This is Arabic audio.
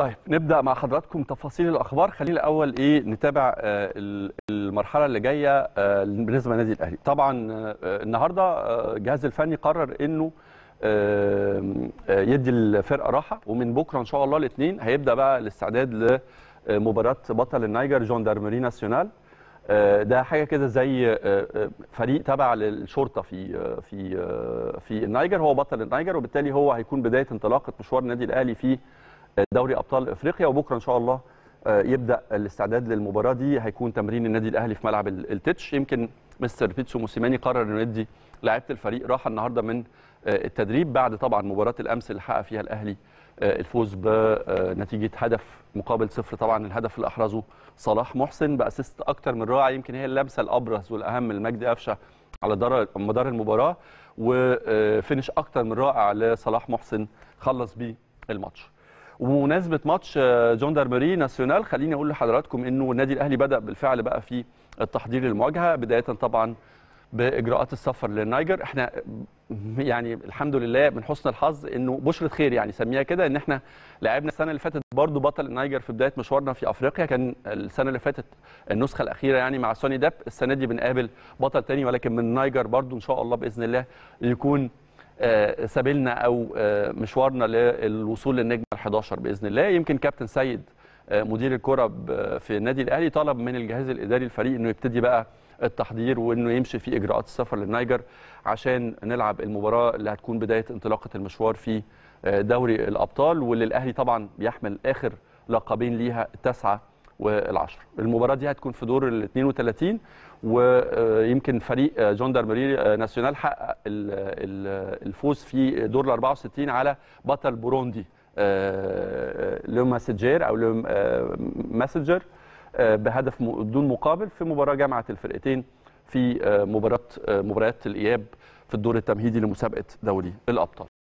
طيب نبدا مع حضراتكم تفاصيل الاخبار خلينا الاول ايه نتابع آه، المرحله اللي جايه آه، بالنسبه للنادي الاهلي طبعا آه، النهارده الجهاز الفني قرر انه يدي الفرقه راحه ومن بكره ان شاء الله الاثنين هيبدا بقى الاستعداد لمباراه بطل النيجر جون دارمري ناسيونال ده حاجه كده زي فريق تبع للشرطه في في في النيجر هو بطل النيجر وبالتالي هو هيكون بدايه انطلاقه مشوار النادي الاهلي في دوري ابطال افريقيا وبكره ان شاء الله آه، يبدا الاستعداد للمباراه دي هيكون تمرين النادي الاهلي في ملعب التتش يمكن مستر بيتسو موسيماني قرر انه يدي لعيبه الفريق راحه النهارده من آه، التدريب بعد طبعا مباراه الامس اللي حقق فيها الاهلي آه، الفوز بنتيجه هدف مقابل صفر طبعا الهدف اللي احرزه صلاح محسن باسيست اكتر من رائع يمكن هي اللمسه الابرز والاهم لمجدي قفشه على مدار المباراه وفينش اكتر من رائع لصلاح محسن خلص بيه الماتش وبمناسبه ماتش آه، جون دارمري ناسيونال خليني اقول لحضراتكم انه النادي الاهلي بدا بالفعل بقى في التحضير للمواجهه بدايه طبعا باجراءات السفر للنايجر احنا يعني الحمد لله من حسن الحظ انه بشره خير يعني سميها كده ان احنا لعبنا السنه اللي فاتت برضه بطل النايجر في بدايه مشوارنا في افريقيا كان السنه اللي فاتت النسخه الاخيره يعني مع سوني داب السنه دي بنقابل بطل تاني ولكن من النايجر برضه ان شاء الله باذن الله يكون آه، سبيلنا او آه، مشوارنا للوصول للنجم ال11 باذن الله يمكن كابتن سيد آه، مدير الكره في النادي الاهلي طلب من الجهاز الاداري الفريق انه يبتدي بقى التحضير وانه يمشي في اجراءات السفر للنيجر عشان نلعب المباراه اللي هتكون بدايه انطلاقه المشوار في دوري الابطال واللي الاهلي طبعا بيحمل اخر لقبين ليها التاسعه والعشر المباراه دي هتكون في دور ال 32 ويمكن فريق جون دارمري ناسيونال حقق الفوز في دور ال 64 على بطل بوروندي آه، آه، لو ماسجير او لو آه، ماسجر بهدف دون مقابل في مباراه جمعت الفرقتين في مباراه مباريات الاياب في الدور التمهيدي لمسابقه دوري الابطال